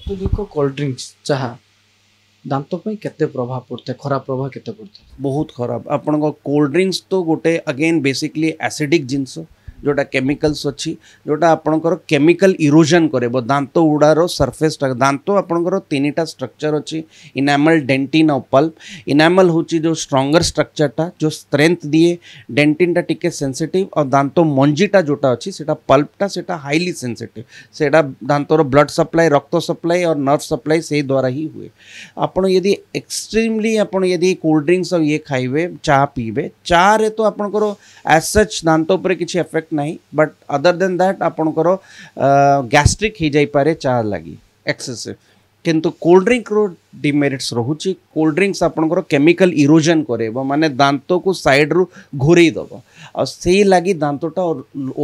अत्यधिक cold drinks चाहा दांत के प्रभाव पड़ता है खराब प्रभाव के बहुत खराब आप कोल्ड ड्रिंक्स तो गोटे अगेन बेसिकली एसिडिक जिनस जोटा केमिकल्स अच्छी जोटा आपणकर केमिकल इरोजन करे बो दांत उड़ार सरफेस दांत आपणकर स्ट्रक्चर अच्छी इनामल डेंटिन और पल्प इनामल हूँ जो स्ट्रंगर स्ट्रक्चरटा जो स्ट्रेन्थ दिए डेंटिनटा टी सेनसीटिव और दात मंजीटा जोटा अच्छी से पल्पटा से हाइली सेनसीटिव से दातर ब्लड सप्लाई रक्त सप्लाई और नर्व सप्लाई से द्वारा ही हुए आपड़ यदि एक्सट्रीमली आपड़ यदि कोल्ड ड्रिंक्स और ये खाइबे चा पीबे चा रे तो आपंकर एसच दात किसी एफेक्ट ना बट अदर देन दैट आपणकर गैस्ट्रिक हो जाए चा लगी एक्सेस किंतु कोल्ड ड्रिंक डिमेरिट्स रोचे कोल्ड ड्रिंक्स आपंकर केमिकल इरोजन कैब मानने दात को सैड रु घोरई दब आई दातटा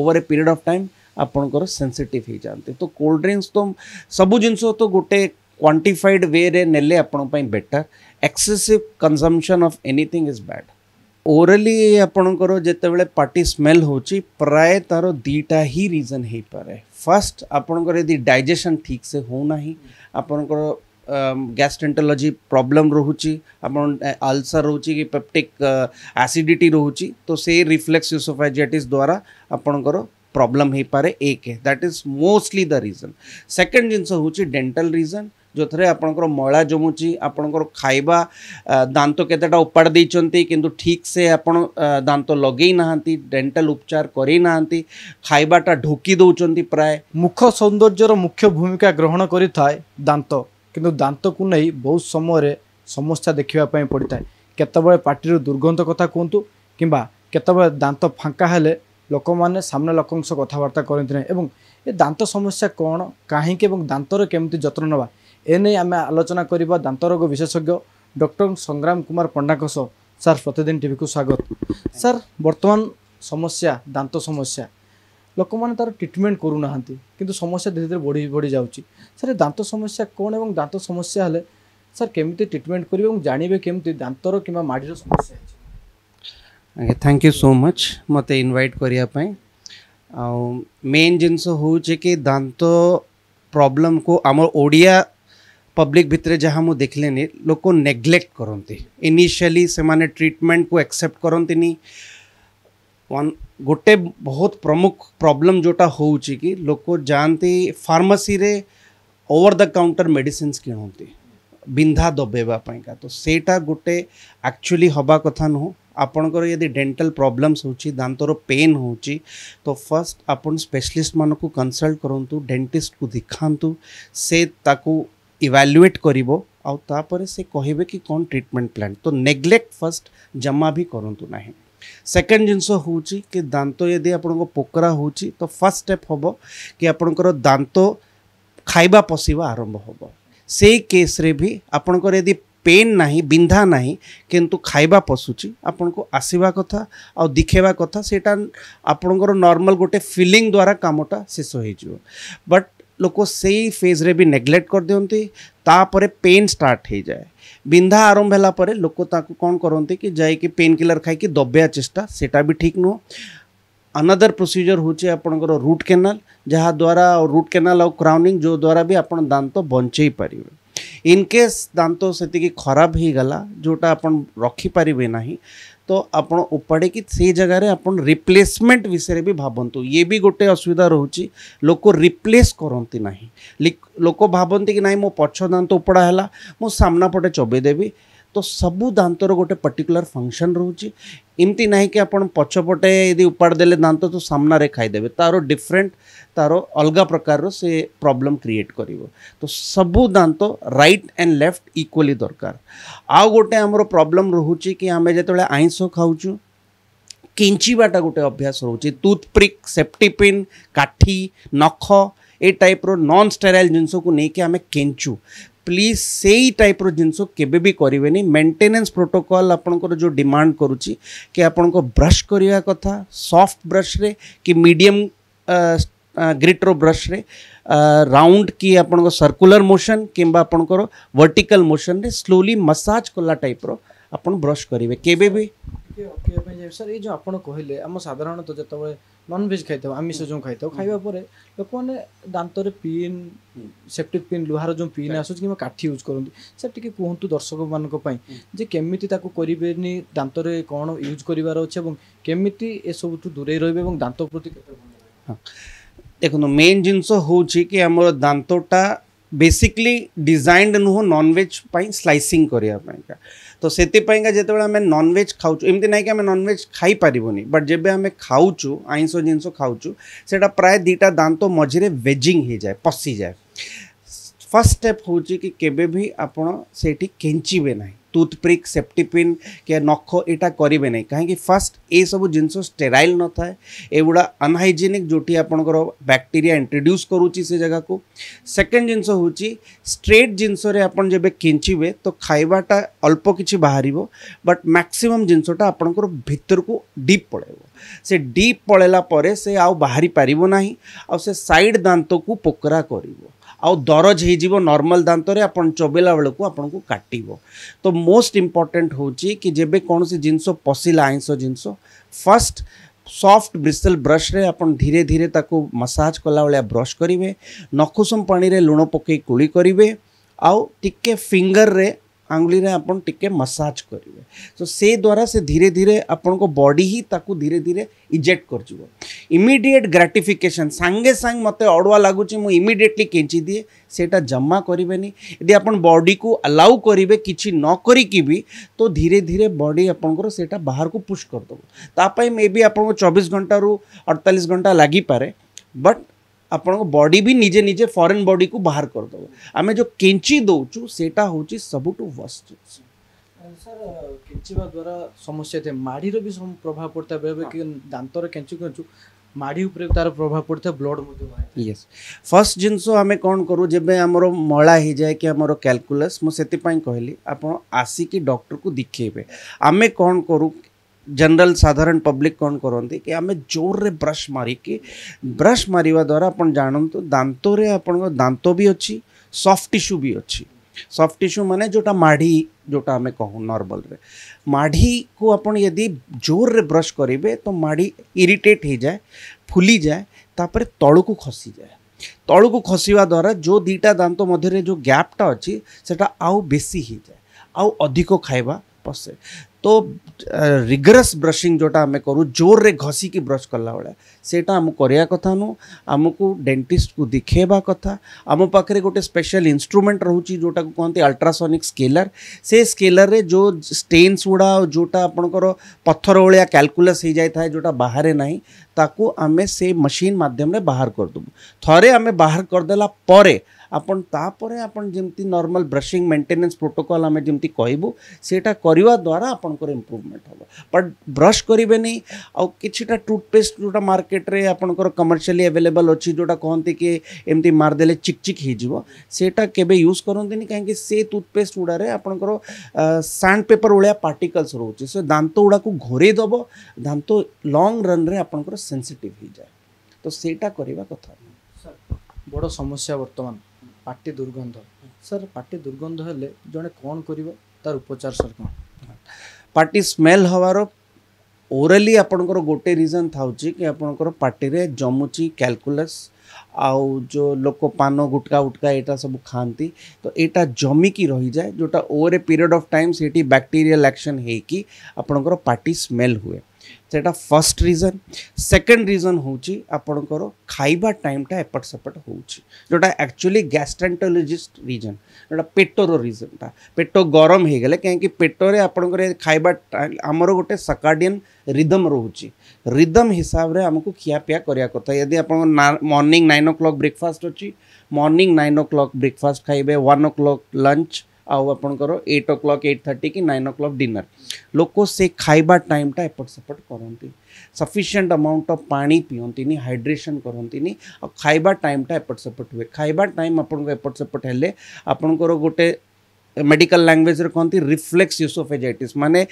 over a period of time आपणकर सेनसीटिव हो जाते तो कोल्ड ड्रिंक्स तो सब जिनस तो गोटे क्वांटिफाइड वे ने आप better excessive consumption of anything is bad orally आपणकर जितेबाद पार्टी स्मेल हो प्राय तार दीटा ही रीजन हो पाए फास्ट आपणकर यदि डाइजेसन ठीक से होना आपणकर गैस्ट्रेटोलोजी प्रॉब्लम रोचे आप अल्सर रोच कि पेप्टिक आसीडिटी रोचे तो से रिफ्लेक्स युसोफाइजेटिस द्वारा आपणकर प्रॉब्लम हो पाए एक that is mostly the reason second जिनस हूँ डेन्टाल रिजन ଯେଉଁଥିରେ ଆପଣଙ୍କର ମଇଳା ଜମୁଛି ଆପଣଙ୍କର ଖାଇବା ଦାନ୍ତ କେତେଟା ଉପାଡ଼ି ଦେଇଛନ୍ତି କିନ୍ତୁ ଠିକ୍ ସେ ଆପଣ ଦାନ୍ତ ଲଗେଇ ନାହାନ୍ତି ଡେଣ୍ଟାଲ ଉପଚାର କରେଇ ନାହାନ୍ତି ଖାଇବାଟା ଢୋକି ଦେଉଛନ୍ତି ପ୍ରାୟ ମୁଖ ସୌନ୍ଦର୍ଯ୍ୟର ମୁଖ୍ୟ ଭୂମିକା ଗ୍ରହଣ କରିଥାଏ ଦାନ୍ତ କିନ୍ତୁ ଦାନ୍ତକୁ ନେଇ ବହୁତ ସମୟରେ ସମସ୍ୟା ଦେଖିବା ପାଇଁ ପଡ଼ିଥାଏ କେତେବେଳେ ପାଟିରୁ ଦୁର୍ଗନ୍ଧ କଥା କୁହନ୍ତୁ କିମ୍ବା କେତେବେଳେ ଦାନ୍ତ ଫାଙ୍କା ହେଲେ ଲୋକମାନେ ସାମ୍ନା ଲୋକଙ୍କ ସହ କଥାବାର୍ତ୍ତା କରନ୍ତି ନାହିଁ ଏବଂ ଏ ଦାନ୍ତ ସମସ୍ୟା କ'ଣ କାହିଁକି ଏବଂ ଦାନ୍ତର କେମିତି ଯତ୍ନ ନେବା এনে আমি আলোচনা করা দান্তরোগ বিশেষজ্ঞ ডক্টর সংগ্রাম কুমার পণ্ডাঙ্ক সহ ସାର୍ ପ୍ରତିଦିନ ଟିଭିକୁ ସ୍ୱାଗତ ସାର୍ ବର୍ତ୍ତମାନ ସମସ୍ୟା ଦାନ୍ତ ସମସ୍ୟା ଲୋକମାନେ ତା'ର ଟ୍ରିଟମେଣ୍ଟ କରୁନାହାନ୍ତି କିନ୍ତୁ ସମସ୍ୟା ଧୀରେ ଧୀରେ ବଢ଼ି ବଢ଼ି ଯାଉଛି ସାର୍ ଦାନ୍ତ ସମସ୍ୟା କ'ଣ ଏବଂ ଦାନ୍ତ ସମସ୍ୟା ହେଲେ ସାର୍ କେମିତି ଟ୍ରିଟମେଣ୍ଟ କରିବେ ଏବଂ ଜାଣିବେ କେମିତି ଦାନ୍ତର କିମ୍ବା ମାଡ଼ିର ସମସ୍ୟା ଅଛି ଆଜ୍ଞା ଥ୍ୟାଙ୍କ ୟୁ ସୋ ମଚ୍ ମୋତେ ଇନଭାଇଟ୍ କରିବା ପାଇଁ ଆଉ ମେନ୍ ଜିନିଷ ହେଉଛି କି ଦାନ୍ତ ପ୍ରୋବ୍ଲେମ୍କୁ ଆମର ଓଡ଼ିଆ पब्लिक भितर जहाँ मुझे देख देखले लोक नेग्लेक्ट करते इनिशियली से माने ट्रीटमेंट को एक्सेप्ट करती गोटे बहुत प्रमुख प्रॉब्लम जोटा हो लोक जाती फार्मसी रे ओवर द काउंटर मेडिसिन किणती बिंधा दबेवाई का तो सेटा गोटे एक्चुअली हवा कथा नुह आपणकर यदि डेंटल प्रॉब्लम्स हो दातर पेन हो तो फर्स्ट आप स्पेशलिस्ट मान को कनसल्ट करूँ डेटिस्ट को देखा से ताकू ଇଭାଲୁଏଟ୍ କରିବ ଆଉ ତାପରେ ସେ କହିବେ କି କ'ଣ ଟ୍ରିଟମେଣ୍ଟ ପ୍ଲାନ୍ ତ ନେଗ୍ଲେକ୍ଟ ଫାର୍ଷ୍ଟ ଜମା ବି କରନ୍ତୁ ନାହିଁ ସେକେଣ୍ଡ ଜିନିଷ ହେଉଛି କି ଦାନ୍ତ ଯଦି ଆପଣଙ୍କ ପୋକରା ହେଉଛି ତ ଫାର୍ଷ୍ଟ ଷ୍ଟେପ୍ ହେବ କି ଆପଣଙ୍କର ଦାନ୍ତ ଖାଇବା ପଶିବା ଆରମ୍ଭ ହେବ ସେଇ କେସ୍ରେ ବି ଆପଣଙ୍କର ଯଦି ପେନ୍ ନାହିଁ ବିନ୍ଧା ନାହିଁ କିନ୍ତୁ ଖାଇବା ପଶୁଛି ଆପଣଙ୍କୁ ଆସିବା କଥା ଆଉ ଦେଖେଇବା କଥା ସେଇଟା ଆପଣଙ୍କର ନର୍ମାଲ୍ ଗୋଟେ ଫିଲିଂ ଦ୍ୱାରା କାମଟା ଶେଷ ହେଇଯିବ ବଟ୍ ଲୋକ ସେଇ ଫେଜ୍ରେ ବି ନେଗ୍ଲେକ୍ଟ କରିଦିଅନ୍ତି ତାପରେ ପେନ୍ ଷ୍ଟାର୍ଟ ହେଇଯାଏ ବିନ୍ଧା ଆରମ୍ଭ ହେଲା ପରେ ଲୋକ ତାକୁ କ'ଣ କରନ୍ତି କି ଯାଇକି ପେନ୍ କିଲର୍ ଖାଇକି ଦବେଇବା ଚେଷ୍ଟା ସେଇଟା ବି ଠିକ୍ ନୁହଁ अनदर प्रोसीजर हूँ आपण रूट केनाल जहाँ द्वारा रूट केनाल आउ क्राउनिंग जो द्वारा भी आप दात बंचे पारे इनकेस दात से खराब हो गला जोटा आप रखिपारे ना तो आपड़े कि से जगह रिप्लेसमेंट विषय भी भावं ये भी गोटे असुविधा रोचे लोक रिप्लेस करती ना लोक भावती कि ना मो पक्ष दात उपड़ा है मुझना पटे चबेदेवी तो सब दातर गोटे पर्टिकुला फंक्शन रोच एमती ना कि आप पचपटे यदि उपाड़ दे दात तो सामने खाईदे तार डिफरेन्ट तार अलग प्रकार से प्रॉब्लम क्रिएट कर तो सबू दात रईट एंड लेफ्ट इक्वली दरकार आ गोटे आम प्रोब्लम रोच कि आम जो आईस खाऊ किंचवाटा गोटे अभ्यास रोच टूथप्रिक सेप्टिपिन काठी नख ए टाइप रो नॉन स्टेराइल जिनस को लेकिन आम के प्लीज से ही टाइप रिनस के करें मेन्टेनान्स प्रोटोकल आपंकर जो डिमाण करुच्ची कि आपण ब्रश करवा कथा सफ्ट ब्रश रे कि मीडियम ग्रिट्र ब्रश रे राउंड कि आपण सर्कुलर मोशन कि वर्टिकल मोशन रे स्लोली मसाज कला टाइप रो आपण ब्रश करेंगे केबे भी ଟିକେ ପାଇଁ ଯାଇ ସାର୍ ଏଇ ଯେଉଁ ଆପଣ କହିଲେ ଆମ ସାଧାରଣତଃ ଯେତେବେଳେ ନନଭେଜ୍ ଖାଇଥାଉ ଆମିଷ ଯେଉଁ ଖାଇଥାଉ ଖାଇବା ପରେ ଲୋକମାନେ ଦାନ୍ତରେ ପିନ୍ ସେପ୍ଟିକ୍ ପିନ୍ ଲୁହାର ଯେଉଁ ପିନ୍ ଆସୁଛି କିମ୍ବା କାଠି ୟୁଜ୍ କରନ୍ତି ସାର୍ ଟିକେ କୁହନ୍ତୁ ଦର୍ଶକମାନଙ୍କ ପାଇଁ ଯେ କେମିତି ତାକୁ କରିବେନି ଦାନ୍ତରେ କ'ଣ ୟୁଜ୍ କରିବାର ଅଛି ଏବଂ କେମିତି ଏସବୁଠୁ ଦୂରେଇ ରହିବେ ଏବଂ ଦାନ୍ତ ପ୍ରତି କେତେ ଦେଖନ୍ତୁ ମେନ୍ ଜିନିଷ ହେଉଛି କି ଆମର ଦାନ୍ତଟା बेसिकली डिजाइंड नुह नॉनवेज पाई स्लाइसिंग करने का तो से जब नॉनवेज खाऊ एम आम नॉनवेज खाई पार्बुनि बट जब आम खाऊ आईंस जिनस खाऊ से प्राय दीटा दात मझे वेजिंग हो जाए पशि जाए फर्स्ट स्टेप हूँ कि केवी आपच के ना टूथप्रिक सेप्टिपिन कि नख यहाँ करेंगे कहीं फास्ट ये सब जिन स्टेराइल न था एगुड़ा अनहाइजेनिक जोटि आपंकर बैक्टीरिया इंट्रोड्यूस कर जगह को सेकेंड जिनस हूँ स्ट्रेट जिनसरे जब किंचे तो खावाटा अल्प किसी बाहर बट मैक्सीम जिनसटा आपंकर भितर को डीप पल से डीप पल से आ बाहरी पारना आ सैड दात को पोकरा कर दरज हो नर्माल दात चबेला बेलू आपको काट तो मोस्ट इम्पोर्टेन्ट हूँ कि जब कौन जिन पशिला आईस जिनस फर्स्ट सॉफ्ट ब्रिस्टल ब्रश रे आप धीरे धीरे ताको मसाज कला भाया ब्रश करेंगे नखुसम पाने लुण पकई पक करेंगे आउ टे फिंगर रे आंगुली ने आपन टिके मसाज करिवे सो तो so, से द्वारा से धीरे धीरे आपन को बॉडी ही ताकु धीरे धीरे इजेक्ट कर जुगो इमीडिएट ग्रेटिफिकेशन सांगे सांग मते अड़वा लागु छी मु इमीडिएटली केंची दिए सेटा जम्मा करिवेनी यदि आपन बॉडी को अलाउ करिवे किछि न करी कि भी तो धीरे धीरे बॉडी आपन को सेटा बाहर को पुश कर दबो ता पई आपन को 24 घंटा रु 48 घंटा लागी पारे बट ଆପଣଙ୍କ ବଡି ବି ନିଜେ ନିଜେ ଫରେନ୍ ବଡିକୁ ବାହାର କରିଦେବ ଆମେ ଯେଉଁ କେଞ୍ଚି ଦେଉଛୁ ସେଇଟା ହେଉଛି ସବୁଠୁ ୱର୍ଷ୍ଟ ଜିନିଷ ସାର୍ କେଞ୍ଚିବା ଦ୍ୱାରା ସମସ୍ୟା ଥାଏ ମାଢ଼ିର ବି ପ୍ରଭାବ ପଡ଼ିଥାଏ ବେଳେବେଳେ ଦାନ୍ତର କେଞ୍ଚୁ କେଞ୍ଚୁ ମାଢ଼ି ଉପରେ ତାର ପ୍ରଭାବ ପଡ଼ିଥାଏ ବ୍ଲଡ଼ ମଧ୍ୟ ୟେସ୍ ଫାର୍ଷ୍ଟ ଜିନିଷ ଆମେ କ'ଣ କରୁ ଯେବେ ଆମର ମଳା ହେଇଯାଏ କି ଆମର କ୍ୟାଲକୁଲସ୍ ମୁଁ ସେଥିପାଇଁ କହିଲି ଆପଣ ଆସିକି ଡକ୍ଟରକୁ ଦେଖେଇବେ ଆମେ କ'ଣ କରୁ जनरल साधारण पब्लिक कौन करती कि आम जोर रे ब्रश मारिकी ब्रश मारिवा द्वारा आप जानत दात दात भी अच्छी सफ्ट टीस्यू भी अच्छी सफ्ट टीस्यू मान जोटा माढ़ी जोटा आम कहूँ नर्माल रे माढ़ी को आप यदि जोर रे ब्रश करेंगे तो माढ़ी इरीटेट हो जाए फुली जाए तापर तल को खसी जाए तल को खसवा द्वारा जो दीटा दात मध्य जो गैपटा अच्छी से आउ बेसी हो जाए आउ अधिक खाଇବା तो रिग्रस ब्रशिंग जोटा आम करू जोर रे घसी की ब्रश कला भाया से करा कथा नु आमको डेटिस्ट को देखेबा कथ आम पाखे गोटे स्पेशल इंस्ट्रूमेंट रोचे जोटा को कहते अल्ट्रासोनिक स्केलर से स्केलर रे जो स्टेन्स गुड़ा जोटा आप पथर भाया जाए जो बाहर ना ताकू आम से मशीन मध्यम बाहर करदेबू थे आम बाहर करदेला आपन तापर आप नॉर्मल ब्रशिंग मेन्टेनान्स प्रोटोकल आम जमी कहू से द्वारा आप इम्प्रूवमेंट हम बट ब्रश करे नहीं आ कि टूथपेस्ट जो मार्केट में आप कमर्सी आवेलेबल अच्छी जो कहते कि एमती मारदे चिकचिक होटा के यूज करती कहीं से टूथपेस्ट गुड़ा आपंकर सैंड पेपर भाया पार्टिकल्स रोचे सो दात गुड़ाक को घोरई दब दात लंग रन्रेपर सेनसीटिव हो जाए तो सेटा करवा कथ बड़ समस्या बर्तमान ପାଟି ଦୁର୍ଗନ୍ଧ ସାର୍ ପାଟି ଦୁର୍ଗନ୍ଧ ହେଲେ ଜଣେ କ'ଣ କରିବ ତାର ଉପଚାର ସାର୍ କ'ଣ ପାଟି ସ୍ମେଲ୍ ହେବାର ଓରାଲି ଆପଣଙ୍କର ଗୋଟେ ରିଜନ୍ ଥାଉଛି କି ଆପଣଙ୍କର ପାଟିରେ ଜମୁଛି କ୍ୟାଲକୁଲସ୍ ଆଉ ଯେଉଁ ଲୋକ ପାନ ଗୁଟକା ଉଟକା ଏଇଟା ସବୁ ଖାଆନ୍ତି ତ ଏଇଟା ଜମିକି ରହିଯାଏ ଯେଉଁଟା ଓରେ ପିରିୟଡ଼ ଅଫ୍ ଟାଇମ୍ ସେଇଠି ବ୍ୟାକ୍ଟେରିଆଲ୍ ଆକ୍ସନ୍ ହେଇକି ଆପଣଙ୍କର ପାଟି ସ୍ମେଲ୍ ହୁଏ ସେଇଟା ଫର୍ଷ୍ଟ ରିଜନ୍ ସେକେଣ୍ଡ ରିଜନ୍ ହେଉଛି ଆପଣଙ୍କର ଖାଇବା ଟାଇମ୍ଟା ଏପଟ ସେପଟ ହେଉଛି ଯେଉଁଟା ଆକ୍ଚୁଆଲି ଗ୍ୟାଷ୍ଟ୍ରାଣ୍ଟୋଲୋଜିଷ୍ଟ ରିଜନ୍ ଯେଉଁଟା ପେଟର ରିଜନ୍ଟା ପେଟ ଗରମ ହେଇଗଲେ କାହିଁକି ପେଟରେ ଆପଣଙ୍କର ଖାଇବା ଆମର ଗୋଟେ ସକାଡ଼ିଆନ୍ ରିଦମ୍ ରହୁଛି ରିଦମ୍ ହିସାବରେ ଆମକୁ ଖିଆପିଆ କରିବା କଥା ଯଦି ଆପଣଙ୍କ morning nine o'clock breakfast ଅଛି morning nine o'clock breakfast ଖାଇବେ ୱାନ୍ ଓ କ୍ଲକ୍ ଲଞ୍ଚ आउ आपर eight o'clock eight thirty कि नाइन ओ क्लक डिनर लोक से खाइबा टाइमटा एपट सेपट करती सफिशियंट अमाउंट अफ पा पीती हाइड्रेसन करती खावा टाइमटा एपट सेपट हुए खावा टाइम आपट सेपट हेले आपणकर गोटे मेडिकल लांगुएज कहते रिफ्लेक्स एजाइट मानने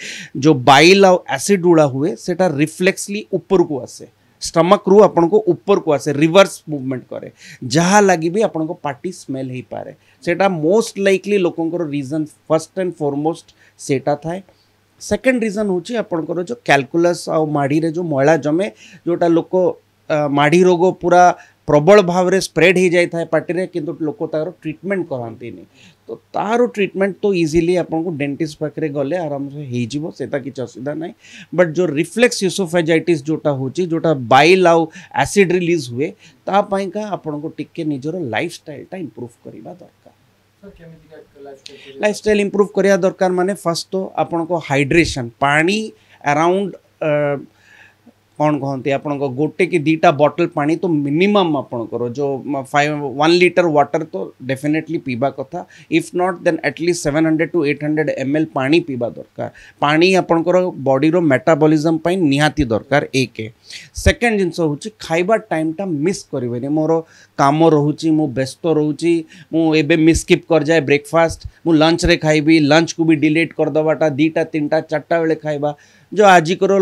जो बैल आउ एसीड हुए सेटा रिफ्लेक्सली ऊपर आसे स्टमक्रु आप ऊपर को आसे रिवर्स मुवमेंट कै जहाँ लगे भी आप स्मेल हो पाए से मोस्ट लाइकली लोक रिजन फर्स्ट एंड फरमोस्ट सेटा थाए सेकेंड रिजन हूँ आपणकर जो क्याकुलस आड़ी जो मैला जमे जोटा लोक माढ़ी रोग पूरा प्रबल भाव में स्प्रेड हो जाए पार्टी में कितु लोक तरह ट्रिटमेंट करती ତ ତାହାର ଟ୍ରିଟମେଣ୍ଟ ତ ଇଜିଲି ଆପଣଙ୍କୁ ଡେଣ୍ଟିଷ୍ଟ ପାଖରେ ଗଲେ ଆରାମସେ ହେଇଯିବ ସେଇଟା କିଛି ଅସୁବିଧା ନାହିଁ ବଟ୍ ଯେଉଁ ରିଫ୍ଲେକ୍ସ ୟୁସୋଫାଇଜାଇଟିସ୍ ଯେଉଁଟା ହେଉଛି ଯେଉଁଟା ବାଇଲ୍ ଆଉ ଆସିଡ଼୍ ରିଲିଜ୍ ହୁଏ ତା ପାଇଁକା ଆପଣଙ୍କୁ ଟିକେ ନିଜର ଲାଇଫଷ୍ଟାଇଲଟା ଇମ୍ପ୍ରୁଭ୍ କରିବା ଦରକାର ଲାଇଫଷ୍ଟାଇଲ ଇମ୍ପ୍ରୁଭ୍ କରିବା ଦରକାର ମାନେ ଫାର୍ଷ୍ଟ ତ ଆପଣଙ୍କ ହାଇଡ୍ରେସନ୍ ପାଣି ଆରାଉଣ୍ଡ कौन कहते आप गोटे कि दीटा बॉटल पानी तो मिनिमम आपणकर जो फाइव वन लिटर वाटर तो डेफिनेटली पीवा कथा if not then at least seven hundred to eight hundred M L पा पीवा दरकार पा आप बडीर मेटाबलीजम निहाती दरकार एक सेकेंड जिनस खाइबार टाइमटा मिस करें मोर कम रोच व्यस्त रोचे मुझे मिसकिप कर जाए ब्रेकफास्ट मुझ लंच खाइबी लंच को भी डिलेट करदेटा दीटा तीन टा चार बेले खाइबा जो आजिकर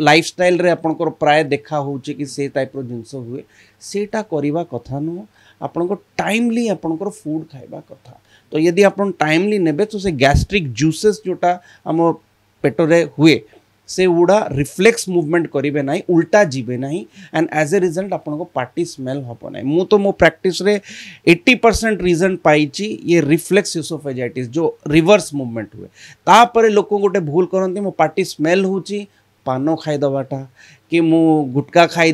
लाइफ स्टाइल आपंकर प्राय देखा हो से टाइप रिनस हुए सेटा करवा कथा नुह आप टाइमली आपंकर फुड खाइबा कथ तो यदि आप टाइमली ने तो से गैस्ट्रिक जूसेस जोटा आम पेटर हुए से उड़ा रिफ्लेक्स मूवमेंट करेंगे ना उल्टा जीवे ना एंड एज ए रिजल्ट को पार्टी स्मेल हम ना मु तो मो प्राक्टिस एट्टी परसेंट रिजन पाई ये रिफ्लेक्स यूसोफेजाइट जो रिवर्स मूवमेंट हुए तापर लोक गोटे भूल करती मो पार्टी स्मेल हो पान खाइबाटा कि मु गुटका खाई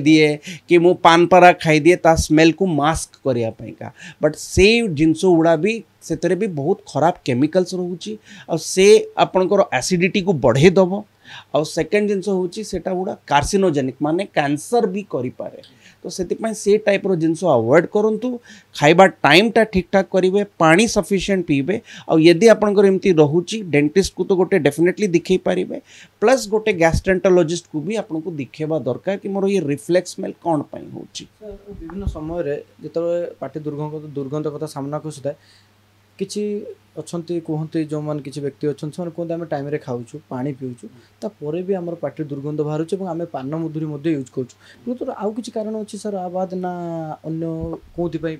कि मु पान परा खाई ता स्मेल को मास्क करिया का बट से जिनस गुड़ा भी से भी बहुत खराब केमिकल्स रोचे आ को बढ़ेदेव ଆଉ ସେକେଣ୍ଡ ଜିନିଷ ହେଉଛି ସେଟା ଗୁଡ଼ା କାର୍ସିନୋଜେନିକ୍ ମାନେ କ୍ୟାନ୍ସର ବି କରିପାରେ ତ ସେଥିପାଇଁ ସେ ଟାଇପ୍ର ଜିନିଷ ଆଭଏଡ଼୍ କରନ୍ତୁ ଖାଇବା ଟାଇମ୍ଟା ଠିକ୍ଠାକ୍ କରିବେ ପାଣି ସଫିସିଏଣ୍ଟ ପିଇବେ ଆଉ ଯଦି ଆପଣଙ୍କର ଏମିତି ରହୁଛି ଡେଣ୍ଟିଷ୍ଟକୁ ତ ଗୋଟେ ଡେଫିନେଟଲି ଦେଖେଇ ପାରିବେ ପ୍ଲସ୍ ଗୋଟେ ଗ୍ୟାଷ୍ଟ୍ରେଣ୍ଟୋଲୋଜିଷ୍ଟକୁ ବି ଆପଣଙ୍କୁ ଦେଖେଇବା ଦରକାର କି ମୋର ଇଏ ରିଫ୍ଲେକ୍ସ ସ୍ମେଲ୍ କ'ଣ ପାଇଁ ହେଉଛି ବିଭିନ୍ନ ସମୟରେ ଯେତେବେଳେ ପାଟି ଦୁର୍ଗନ୍ଧ ଦୁର୍ଗନ୍ଧ କଥା ସାମ୍ନାକୁ ଆସୁଥାଏ କିଛି ଅଛନ୍ତି କୁହନ୍ତି ଯେଉଁମାନେ କିଛି ବ୍ୟକ୍ତି ଅଛନ୍ତି ସେମାନେ କୁହନ୍ତି ଆମେ ଟାଇମ୍ରେ ଖାଉଛୁ ପାଣି ପିଉଛୁ ତାପରେ ବି ଆମର ପାଟିରେ ଦୁର୍ଗନ୍ଧ ବାହାରୁଛି ଏବଂ ଆମେ ପାନ ମୁଧୁରୀ ମଧ୍ୟ ୟୁଜ୍ କରୁଛୁ କିନ୍ତୁ ତା'ର ଆଉ କିଛି କାରଣ ଅଛି ସାର୍ ଆ ବାଦ ନା ଅନ୍ୟ କେଉଁଥିପାଇଁ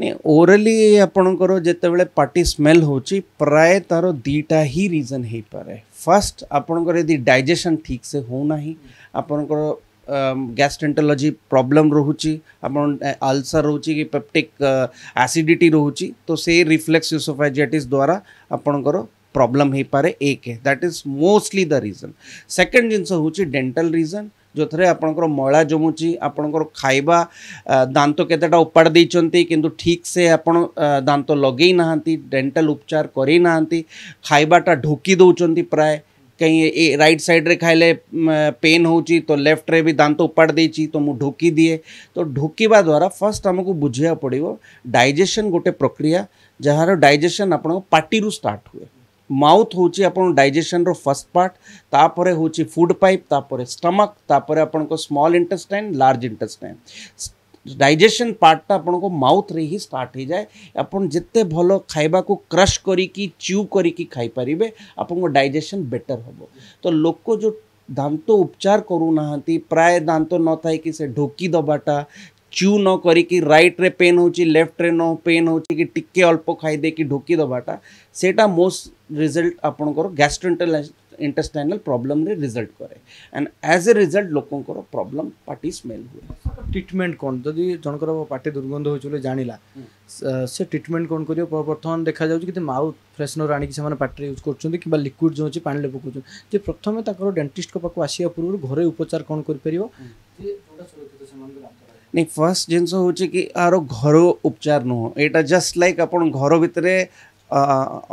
ନାଇଁ ଓରାଲି ଆପଣଙ୍କର ଯେତେବେଳେ ପାଟି ସ୍ମେଲ୍ ହେଉଛି ପ୍ରାୟ ତା'ର ଦୁଇଟା ହିଁ ରିଜନ୍ ହେଇପାରେ ଫାର୍ଷ୍ଟ ଆପଣଙ୍କର ଯଦି ଡାଇଜେସନ୍ ଠିକ୍ସେ ହେଉନାହିଁ ଆପଣଙ୍କର ଗ୍ୟାଷ୍ଟ୍ରେଣ୍ଟୋଲୋଜି ପ୍ରୋବ୍ଲେମ୍ ରହୁଛି ଆପଣ ଆଲସର୍ ରହୁଛି କି ପେପ୍ଟିକ୍ ଆସିଡ଼ିଟି ରହୁଛି ତ ସେଇ ରିଫ୍ଲେକ୍ସ ୟୁସୋଫାଇଜାଇଟିସ୍ ଦ୍ୱାରା ଆପଣଙ୍କର ପ୍ରୋବ୍ଲେମ୍ ହେଇପାରେ ଏକ that is mostly the reason second ଜିନିଷ ହେଉଛି ଡେଣ୍ଟାଲ ରିଜନ୍ ଯେଉଁଥିରେ ଆପଣଙ୍କର ମଇଳା ଜମୁଛି ଆପଣଙ୍କର ଖାଇବା ଦାନ୍ତ କେତେଟା ଉପାଡ଼ି ଦେଇଛନ୍ତି କିନ୍ତୁ ଠିକ୍ ସେ ଆପଣ ଦାନ୍ତ ଲଗେଇ ନାହାନ୍ତି ଡେଣ୍ଟାଲ ଉପଚାର କରେଇ ନାହାନ୍ତି ଖାଇବାଟା ଢୋକି ଦେଉଛନ୍ତି ପ୍ରାୟ कहीं ए राइट साइड रे खाइले पेन होची तो लेफ्ट रे भी दांत उपाड़ देची तो मु ढोकी दिए तो ढोकीबा द्वारा फर्स्ट हमको बुझिया पड़ो डाइजेशन गोटे प्रक्रिया जार डाइजेशन आप पार्टी स्टार्ट हुए माउथ ମାଉଥ୍ ହେଉଛି ଆପଣଙ୍କ ଡାଇଜେସନ୍ର ଫାର୍ଷ୍ଟ ପାର୍ଟ ତାପରେ food pipe pipe stomach stomach ତାପରେ को small intestine large intestine digestion पार्टा आप माउथ रे ही स्टार्ट हो जाए आपन जिते भलो खाइबा को क्रश करी च्यू करी खाई पारिबे आपनको डाइजेशन बेटर हबो तो लोक जो दांत उपचार करूना प्राय दांत न थाई कि से ढोकी दबाटा च्यू न करी राइट रे पेन हो लेफ्ट रे न पेन हो कि टिके अल्प खाई दे कि ढोकी दबाटा सेटा मोस्ट रिजल्ट आपनकर गैस्ट्रोइंटेस्टाइनल ଇଣ୍ଟେଷ୍ଟାଇନାଲ ପ୍ରୋବ୍ଲେମରେ ରିଜଲ୍ଟ କରେ ଆଣ୍ଡ ଆଜ୍ ଏ ରିଜଲ୍ଟ ଲୋକଙ୍କର ପ୍ରୋବ୍ଲେମ୍ ପାଟି ସ୍ମେଲ୍ ହୁଏ ଟ୍ରିଟମେଣ୍ଟ କ'ଣ ଯଦି ଜଣଙ୍କର ପାଟି ଦୁର୍ଗନ୍ଧ ହେଉଛି ବୋଲି ଜାଣିଲା ସେ ଟ୍ରିଟମେଣ୍ଟ କ'ଣ କରିବ ବର୍ତ୍ତମାନ ଦେଖାଯାଉଛି କେତେ ମାଉଥ ଫ୍ରେସନର୍ ଆଣିକି ସେମାନେ ପାଟିରେ ୟୁଜ୍ କରୁଛନ୍ତି କିମ୍ବା ଲିକ୍ୱିଡ଼ ଯେଉଁ ଅଛି ପାଣିରେ ପକାଉଛନ୍ତି ଯେ ପ୍ରଥମେ ତାଙ୍କର ଡେଣ୍ଟିଷ୍ଟଙ୍କ ପାଖକୁ ଆସିବା ପୂର୍ବରୁ ଘରେ ଉପଚାର କ'ଣ କରିପାରିବ ଯେ ଯେଉଁଟା ସୁରକ୍ଷିତ ସେମାନଙ୍କୁ ନାଇଁ ଫାର୍ଷ୍ଟ ଜିନିଷ ହେଉଛି କି ଆର ଘର ଉପଚାର ନୁହଁ ଏଇଟା ଜଷ୍ଟ ଲାଇକ୍ ଆପଣ ଘର ଭିତରେ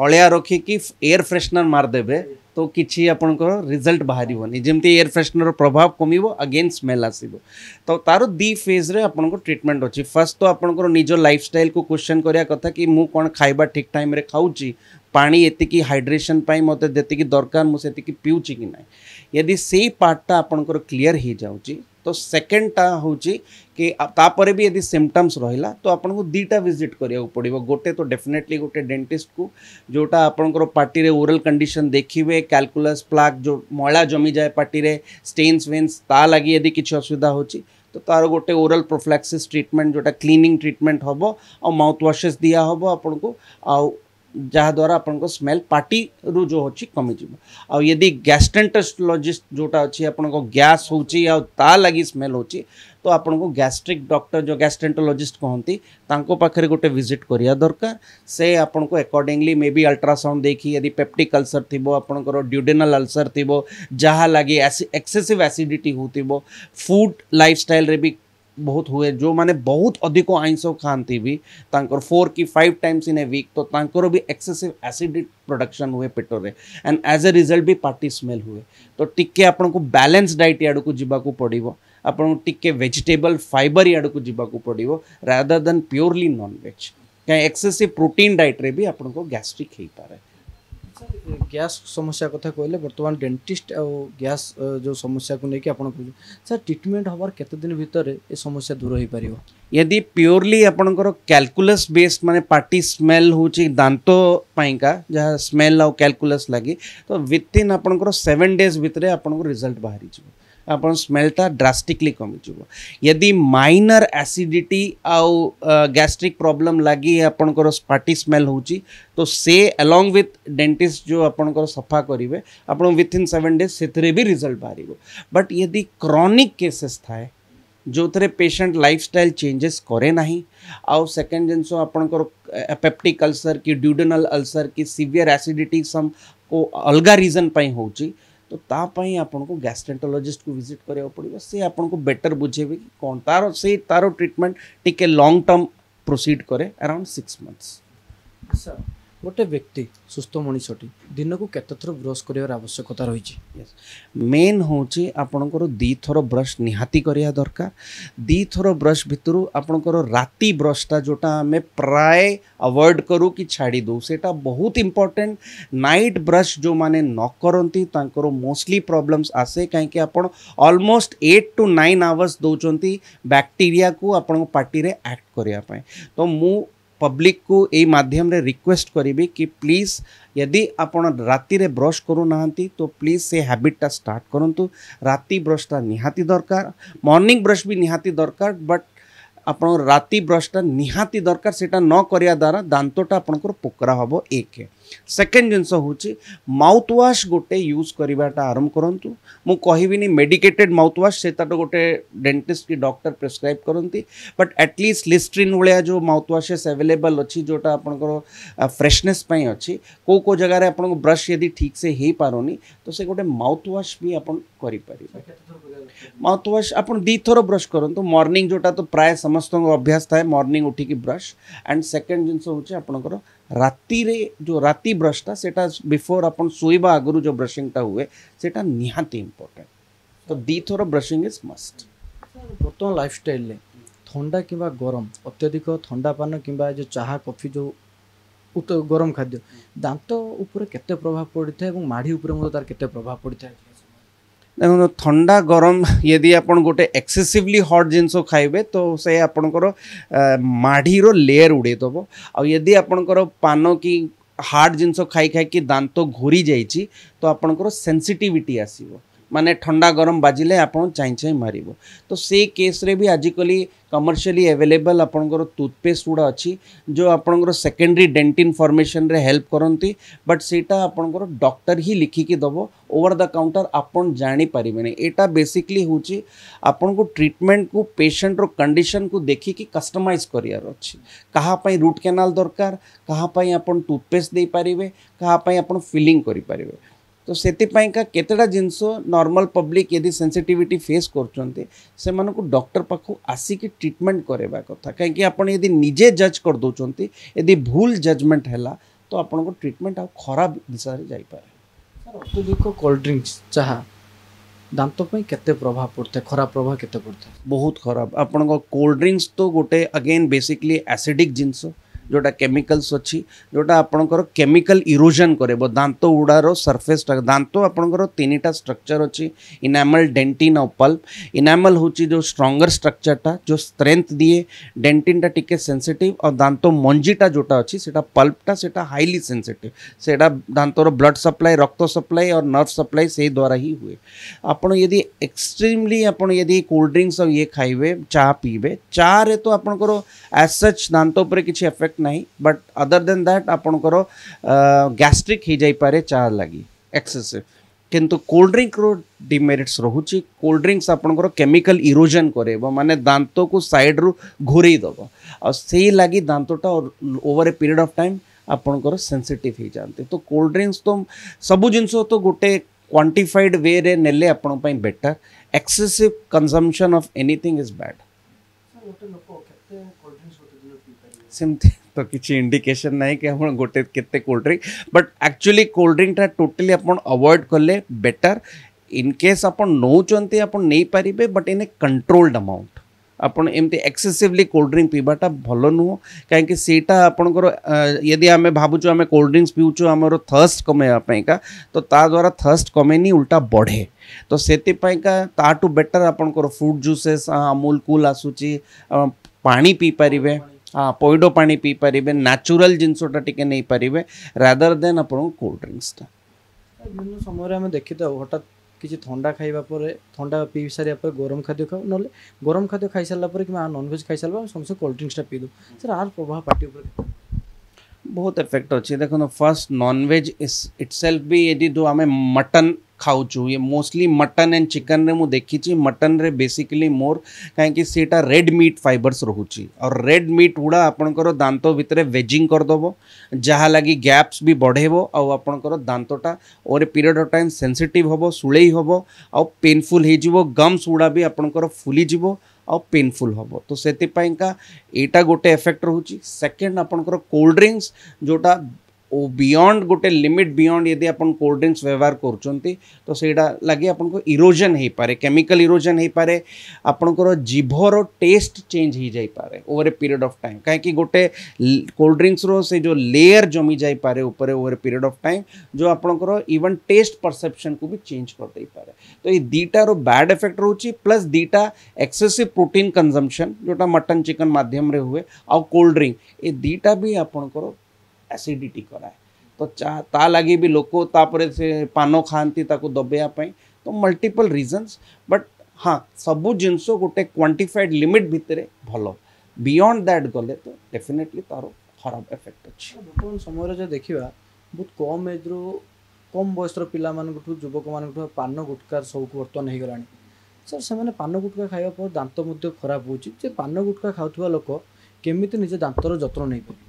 ଅଳିଆ ରଖିକି ଏୟାର ଫ୍ରେଶନର୍ ମାରିଦେବେ तो किसी आपणकर रिजल्ट बाहर जमी एयर फ्रेशनर प्रभाव कम अगेन स्मेल आसो तो तार दि फेज्रे आप ट्रिटमेंट अच्छी फास्ट तो आपंकर लाइफ स्टाइल को क्वेश्चन कराया कथ कि कौन खाइबा ठीक टाइम खाऊँगी पानी एति की हाइड्रेशन मत जी दरकार मुझे पिऊँ कि ना यदि से पार्टा आपंकर क्लीयर हो जाऊँगी तो सेकेंडटा हूँ कि तापर भी यदि सिमटम्स रहा तो आपको दुईटा भिजिट करा पड़ो गोटे तो डेफिनेटली गोटे डेन्टिस्ट को जोटा आपंकर पार्टी ओरल कंडीशन देखिए क्याकुलस प्लाक जो मैला जमी जाए पार्टी स्टेन्स वेन्स लगी यदि किसी असुविधा हो तो तार गोटे ओराल प्रोफिलाक्सीस ट्रिटमेंट जोटा क्लीनिंग ट्रिटमेंट हम आउथ वाशेस दिया हम आपको आउ जहाद्वारा आप स्मेल पार्टी रु जो अच्छी कमिजी आदि गैस्ट्रेटेस्टोलोजिस्ट जो अच्छी आप गैस होगी स्मेल हो तो आपन को गैस्ट्रिक डॉक्टर जो गैस्ट्रेटोलोजिस्ट कहती पाखे गोटे भिजिट करा दरकार से आपन को अकॉर्डिंगली मे बी अल्ट्रासाउंड देखी यदि पेप्टिक अल्सर थी आपंकर ड्यूडेनाल अल्सर थी जहाँ लगे एक्सेसीव एसीडिटी हो फुड लाइफ स्टाइल भी बहुत हुए जो माने बहुत अधिक आईंस खाती भी तांकर फोर की five times in a week तो तांकर भी एक्सेसिव एसिड प्रोडक्शन हुए पेटर रे एंड एज ए रिजल्ट भी पार्टी स्मेल हुए तो टिके आपन को बैलेंस डाइट याड को जीवा को पड़िबो आपन को टिके वेजिटेबल फाइबर याड को जीवा को पड़िबो रादर देन प्योरली नॉनवेज कहीं एक्सेसिव प्रोटीन डाइट रे भी आपन को गैस्ट्रिक हो पा रहे ଗ୍ୟାସ୍ ସମସ୍ୟା କଥା କହିଲେ ବର୍ତ୍ତମାନ ଡେଣ୍ଟିଷ୍ଟ ଆଉ ଗ୍ୟାସ୍ ଯେଉଁ ସମସ୍ୟାକୁ ନେଇକି ଆପଣ କହୁଛନ୍ତି ସାର୍ ଟ୍ରିଟମେଣ୍ଟ ହେବାର କେତେ ଦିନ ଭିତରେ ଏ ସମସ୍ୟା ଦୂର ହୋଇପାରିବ यदि प्योरली ଆପଣଙ୍କର କ୍ୟାଲକୁଲସ୍ ବେସ୍ ମାନେ ପାଟି ସ୍ମେଲ୍ ହେଉଛି ଦାନ୍ତ ପାଇଁକା ଯାହା ସ୍ମେଲ୍ ଆଉ କ୍ୟାଲକୁଲସ୍ ଲାଗି ତ ୱିଥ୍ ଇନ୍ ଆପଣଙ୍କର ସେଭେନ୍ ଡେଜ୍ ଭିତରେ ଆପଣଙ୍କର ରିଜଲ୍ଟ ବାହାରିଯିବ आप स्मेलटा ड्रास्टिकली कमिज यदि माइनर एसिडिटी आउ गैस्ट्रिक प्रॉब्लम लगे आपण स्पाटी स्मेल हो तो से अलोंग विथ डेंटिस्ट जो आप सफा करेंगे आप विथिन सेवेन डेज से भी रिजल्ट बाहर बट यदि क्रॉनिक केसेस थाए जो थे पेसेंट लाइफ स्टाइल चेंजेस कैना आउ सेकेंड जिनस एपेप्टिक अल्सर कि ड्यूडेनाल अल्सर कि सीवियर एसीडिटी सम को अलग रिजन हो तो आपको गैस्ट्रेटोलोजिस्ट को भिजिट कराया पड़ेगा सी आपको बेटर बुझे कि कौन तार से तार ट्रिटमेंट टी लंग टर्म प्रोसीड करे अराउंड सिक्स मंथ्स सर ଗୋଟେ ବ୍ୟକ୍ତି ସୁସ୍ଥ ମଣିଷଟି ଦିନକୁ କେତେ ଥର ବ୍ରସ୍ କରିବାର ଆବଶ୍ୟକତା ରହିଛି ମେନ୍ ହେଉଛି ଆପଣଙ୍କର ଦୁଇଥର ବ୍ରସ୍ ନିହାତି କରିବା ଦରକାର ଦୁଇଥର ବ୍ରସ୍ ଭିତରୁ ଆପଣଙ୍କର ରାତି ବ୍ରସ୍ଟା ଯେଉଁଟା ଆମେ ପ୍ରାୟ ଆଭଏଡ଼ କରୁ କି ଛାଡ଼ି ଦେଉ ସେଇଟା ବହୁତ ଇମ୍ପର୍ଟାଣ୍ଟ ନାଇଟ୍ ବ୍ରସ୍ ଯେଉଁମାନେ ନ କରନ୍ତି ତାଙ୍କର ମୋଷ୍ଟଲି ପ୍ରୋବ୍ଲେମ୍ସ ଆସେ କାହିଁକି ଆପଣ almost eight to nine hours ଦେଉଛନ୍ତି ବ୍ୟାକ୍ଟେରିଆକୁ ଆପଣଙ୍କ ପାଟିରେ ଆକ୍ଟ କରିବା ପାଇଁ ତ ମୁଁ पब्लिक को यही माध्यम रिक्वेस्ट करी कि प्लीज यदि आप राति रे ब्रश करूना तो प्लीज से हैबिटा स्टार्ट करूँ राति ब्रशटा निहाती दरकार मॉर्निंग ब्रश भी निहाती दरकार बट आप ରାତି ବ୍ରସ୍ଟା ନିହାତି ଦରକାର ସେଇଟା ନ କରିବା ଦ୍ୱାରା ଦାନ୍ତଟା ଆପଣଙ୍କର ପୋକରା ହେବ ଏକ ସେକେଣ୍ଡ ଜିନିଷ ହେଉଛି ମାଉଥ ୱାଶ୍ ଗୋଟେ ୟୁଜ୍ କରିବାଟା ଆରମ୍ଭ କରନ୍ତୁ ମୁଁ କହିବିନି ମେଡିକେଟେଡ୍ ମାଉଥ ୱାଶ୍ ସେଇଟାଟା ଗୋଟେ ଡେଣ୍ଟିଷ୍ଟ କି ଡକ୍ଟର ପ୍ରେସ୍କ୍ରାଇବ୍ କରନ୍ତି ବଟ୍ ଆଟଲିଷ୍ଟ ଲିଷ୍ଟ୍ରିନ୍ ଭଳିଆ ଯେଉଁ ମାଉଥ ୱାଶେସ୍ ଆଭେଲେବଲ୍ ଅଛି ଯେଉଁଟା ଆପଣଙ୍କର ଫ୍ରେଶନେସ୍ ପାଇଁ ଅଛି କେଉଁ କେଉଁ ଜାଗାରେ ଆପଣଙ୍କ ବ୍ରଶ୍ ଯଦି ଠିକ୍ ସେ ହେଇପାରୁନି ତ ସେ ଗୋଟେ ମାଉଥ ୱାଶ୍ ବି ଆପଣ କରିପାରିବେ ମାଉଥ ୱାଶ୍ ଆପଣ ଦୁଇଥର ବ୍ରଶ୍ କରନ୍ତୁ ମର୍ଣ୍ଣିଂ ଯେଉଁଟା ତ ପ୍ରାୟ ସମସ୍ତଙ୍କ ଅଭ୍ୟାସ ଥାଏ ମର୍ଣ୍ଣିଂ ଉଠିକି ବ୍ରଶ୍ ଆଣ୍ଡ ସେକେଣ୍ଡ ଜିନିଷ ହେଉଛି ଆପଣଙ୍କର ରାତିରେ ଯେଉଁ ରାତି ବ୍ରଶଟା ସେଇଟା ବିଫୋର୍ ଆପଣ ଶୋଇବା ଆଗରୁ ଯେଉଁ ବ୍ରସିଂଟା ହୁଏ ସେଇଟା ନିହାତି ଇମ୍ପୋର୍ଟାଣ୍ଟ ତ ଦୁଇଥର ବ୍ରସିଂ ଇଜ୍ ମଷ୍ଟ ବର୍ତ୍ତମାନ ଲାଇଫ୍ଷ୍ଟାଇଲ୍ରେ ଥଣ୍ଡା କିମ୍ବା ଗରମ ଅତ୍ୟଧିକ ଥଣ୍ଡା ପାନ କିମ୍ବା ଯେଉଁ ଚାହା କଫି ଯେଉଁ ଗରମ ଖାଦ୍ୟ ଦାନ୍ତ ଉପରେ କେତେ ପ୍ରଭାବ ପଡ଼ିଥାଏ ଏବଂ ମାଢ଼ି ଉପରେ ମଧ୍ୟ ତାର କେତେ ପ୍ରଭାବ ପଡ଼ିଥାଏ ଦେଖନ୍ତୁ ଥଣ୍ଡା ଗରମ ଯଦି ଆପଣ ଗୋଟେ ଏକ୍ସେସିଭଲି ହଟ୍ ଜିନିଷ ଖାଇବେ ତ ସେ ଆପଣଙ୍କର ମାଢ଼ିର ଲେୟର ଉଡ଼େଇ ଦେବ ଆଉ ଯଦି ଆପଣଙ୍କର ପାନ କି ହାର୍ଡ଼ ଜିନିଷ ଖାଇ ଖାଇକି ଦାନ୍ତ ଘୋରି ଯାଇଛି ତ ଆପଣଙ୍କର ସେନ୍ସିଟିଭିଟି ଆସିବ माने ठंडा गरम बाजिले आप चाई चाई मार तो से केस्रे भी आजिकल कमर्सी एवेलेबल आपंकर टूथपेस्ट गुड़ा अच्छी जो आपंकर सेकेंडरी डेट इनफर्मेसन हेल्प करती बट से आप डक्टर ही लिखिकी दबो ओवर द काउंटर आपन जानी नहीं एटा बेसिकली हूँ आपन को ट्रीटमेंट को पेसेंटर कंडीशन को देखिक कस्टमाइज करार अच्छे कापाई रूट केनाल दरकार कापाई आप टूथपेस्ट देपारे कापाई आप फिलिंग करें तो से कतेटा जिनस नर्माल पब्लिक यदि सेनसीटिविटी फेस करक्टर पाख आसिक ट्रिटमेंट करवा कथा कहीं यदि निजे जज करदे यदि भूल जजमेंट है तो आप ट्रिटमेंट आ खराब दिशा जापे अत्यधिक कोल्ड ड्रिंक्स चाह दात के प्रभाव पड़ता है खराब प्रभाव के बहुत खराब आपण कोल्ड ड्रिंक्स तो गोटे अगेन बेसिकली एसिडिक जिनसो ଯେଉଁଟା କେମିକାଲ୍ସ ଅଛି ଯେଉଁଟା ଆପଣଙ୍କର କେମିକାଲ ଇରୋଜନ୍ କରିବ ଦାନ୍ତ ଉଡ଼ାର ସର୍ଫେସ୍ ଦାନ୍ତ ଆପଣଙ୍କର ତିନିଟା ଷ୍ଟ୍ରକ୍ଚର୍ ଅଛି ଇନାମଲ୍ ଡେଣ୍ଟିନ୍ ଆଉ ପଲ୍ପ ଇନାମଲ୍ ହେଉଛି ଯେଉଁ ଷ୍ଟ୍ରଙ୍ଗର ଷ୍ଟ୍ରକ୍ଚର୍ଟା ଯେଉଁ ଷ୍ଟ୍ରେନ୍ଥ ଦିଏ ଡେଣ୍ଟିନ୍ଟା ଟିକେ ସେନ୍ସିଟିଭ୍ ଆଉ ଦାନ୍ତ ମଞ୍ଜିଟା ଯେଉଁଟା ଅଛି ସେଇଟା ପଲ୍ପଟା ସେଇଟା ହାଇଲି ସେନ୍ସିଟିଭ୍ ସେଇଟା ଦାନ୍ତର ବ୍ଲଡ଼ ସପ୍ଲାଏ ରକ୍ତ ସପ୍ଲାଏ ଆଉ ନର୍ଭ ସପ୍ଲାଏ ସେଇ ଦ୍ୱାରା ହିଁ ହୁଏ ଆପଣ ଯଦି ଏକ୍ସଟ୍ରିମଲି ଆପଣ ଯଦି କୋଲ୍ଡ ଡ୍ରିଙ୍କସ୍ ଆଉ ଇଏ ଖାଇବେ ଚା ପିଇବେ ଚାରେ ତ ଆପଣଙ୍କର ଆଜ୍ ସଚ୍ ଦାନ୍ତ ଉପରେ କିଛି ଏଫେକ୍ଟ इफेक्ट ना बट अदर देन दैट आपणकर गैस्ट्रिक हो जापे लगी एक्सेसिव किंतु कोल्ड ड्रिंक रो डिमेरिट्स रोचे कोल्ड ड्रिंक्स आप केमिकल इरोजन कैब माने दात को सैड रु घूर दब आई दातटा over a period of time आपणकर सेनसीटिव हो जाते तो कोल्ड ड्रिंक्स तो सब जिनस तो गोटे क्वांटिफाइड वे रे ने आप better excessive consumption of anything is bad same तर किती इंडिकेशन नाही की आपण गोटे केते cold drink but actually cold ड्रिंकटा टोटाली आपण अवॉइड कଲେ ବେଟର ଇନ୍ କେସ୍ ଆପଣ ନେଉଛନ୍ତି ଆପଣ ନେଇପାରିବେ but in a controlled amount ଆପଣ ଏମିତି ଏକ୍ସେସିଭଲି କୋଲ୍ଡ ଡ୍ରିଙ୍କ୍ ପିଇବାଟା ଭଲ ନୁହଁ କାହିଁକି ସେଇଟା ଆପଣଙ୍କର ଯଦି ଆମେ ଭାବୁଛୁ ଆମେ କୋଲ୍ଡ ଡ୍ରିଙ୍କ୍ସ ପିଉଛୁ ଆମର ଥର୍ଷ୍ଟ କମେଇବା ପାଇଁକା ତ ତା ଦ୍ୱାରା ଥର୍ଷ୍ଟ କମେନି ଉଲ୍ଟା ବଢ଼େ ତ ସେଥିପାଇଁକା ତାଠୁ ବେଟର୍ ଆପଣଙ୍କର ଫ୍ରୁଟ୍ ଜୁସେସ୍ ଅମୁଲ କୁଲ୍ ଆସୁଛି ପାଣି ପିଇପାରିବେ ପଇଡ଼ ପାଣି ପିଇପାରିବେ ନ୍ୟାଚୁରାଲ୍ ଜିନିଷଟା ଟିକେ ନେଇପାରିବେ ରାଦର୍ ଦେନ୍ ଆପଣଙ୍କୁ କୋଲ୍ଡ ଡ୍ରିଙ୍କସଟା ବିଭିନ୍ନ ସମୟରେ ଆମେ ଦେଖିଥାଉ ହଠାତ୍ କିଛି ଥଣ୍ଡା ଖାଇବା ପରେ ଥଣ୍ଡା ପିଇ ସାରିବା ପରେ ଗରମ ଖାଦ୍ୟ ଖାଉ ନହେଲେ ଗରମ ଖାଦ୍ୟ ଖାଇସାରିଲା ପରେ କିମ୍ବା ନନଭେଜ୍ ଖାଇସାରିଲା ପରେ ସମସ୍ତେ କୋଲ୍ଡ ଡ୍ରିଙ୍କସଟା ପିଇଦେଉ ସାର୍ ଆର ପ୍ରଭାବ ପାଟି ଉପରେ ବହୁତ ଏଫେକ୍ଟ ଅଛି ଦେଖନ୍ତୁ ଫାର୍ଷ୍ଟ ନନଭେଜ୍ ଇଟ୍ସେଲ୍ଫ ବି ଯଦି ଯେଉଁ ଆମେ ମଟନ୍ ଖାଉଛୁ ଇଏ ମୋଷ୍ଟଲି ମଟନ୍ ଆଣ୍ଡ ଚିକେନ୍ରେ ମୁଁ ଦେଖିଛି ମଟନ୍ରେ ବେସିକାଲି ମୋର କାହିଁକି ସେଇଟା ରେଡ୍ ମିଟ୍ ଫାଇବର୍ସ ରହୁଛି ଆଉ ରେଡ୍ ମିଟ୍ ଗୁଡ଼ା ଆପଣଙ୍କର ଦାନ୍ତ ଭିତରେ ଭେଜିଂ କରିଦେବ ଯାହା ଲାଗି ଗ୍ୟାପ୍ସ ବି ବଢ଼େଇବ ଆଉ ଆପଣଙ୍କର ଦାନ୍ତଟା over a period of time sensitive ହେବ ସୁଳେଇ ହେବ ଆଉ ପେନ୍ଫୁଲ୍ ହେଇଯିବ ଗମ୍ସ ଗୁଡ଼ା ବି ଆପଣଙ୍କର ଫୁଲିଯିବ ଆଉ ପେନ୍ଫୁଲ୍ ହେବ ତ ସେଥିପାଇଁକା ଏଇଟା ଗୋଟେ ଏଫେକ୍ଟ ରହୁଛି ସେକେଣ୍ଡ ଆପଣଙ୍କର କୋଲ୍ଡ ଡ୍ରିଙ୍କସ୍ ଯେଉଁଟା बियंड गोटे लिमिट बियंड यदि आप कोल्ड ड्रिंक्स व्यवहार कर सहीटा लगे आप इरोजन हो पाए केमिकल इरोजन हो पाए आप जीभर टेस्ट चेंज हो जाए over a period of time कहीं गोटे कोल्ड ड्रिंक्सर से जो लेयर जमी जाए पारे ऊपर over a period of time जो आप इवन टेस्ट परसेप्शन को भी चेंज दे पाए तो ये दुटार बैड इफेक्ट रोच प्लस दुटा एक्सेसीव प्रोटीन कंजम्पन जोटा मटन चिकन मध्यम हुए आउ कोल्ड ड्रिंक ये दुटा भी आपंकर एसीडिटी कराए तो चा ता भी लोक से पान खाती दबेपी तो मल्टीपल रिजनस बट हाँ सब जिनस गोटे क्वांटिफाइड लिमिट भितर भल बिंड दैट गले तो डेफिनेटली तार खराब इफेक्ट अच्छे बर्तमान समय जो देखा बहुत कम एज रु कम बयस पिला जुवक मान पान गुटकार सौक बर्तन हो गला सर से पान गुटका खाइबा पर दात खराब हो पान गुटका खाऊ लोक केमी निज दातर जत्न नहीं पारे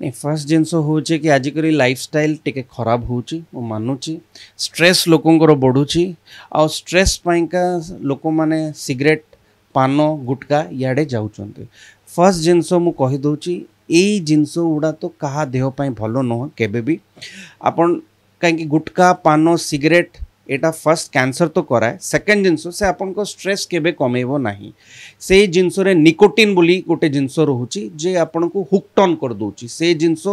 नहीं फर्स्ट जिनस हूँ कि आजिकल लाइफ स्टाइल टी खराब हो मानुची स्ट्रेस लोकर बढ़ुची आ स्ट्रेस लोक मैंने सिगरेट पान गुटका याडे जा फर्स्ट जिनस मुझे यही जिनस गुड़ा तो क्या देहपाई भल नुह के आप कहीं गुटका पान सिगरेट এটা ଫାର୍ଷ୍ଟ କ୍ୟାନ୍ସର ତ କରାଏ ସେକେଣ୍ଡ ଜିନିଷ ସେ ଆପଣଙ୍କ ଷ୍ଟ୍ରେସ୍ କେବେ କମେଇବ ନାହିଁ ସେଇ ଜିନିଷରେ ନିକୋଟିନ୍ ବୋଲି ଗୋଟେ ଜିନିଷ ରହୁଛି ଯେ ଆପଣଙ୍କୁ ହୁକ୍ଟନ୍ କରିଦେଉଛି ସେଇ ଜିନିଷ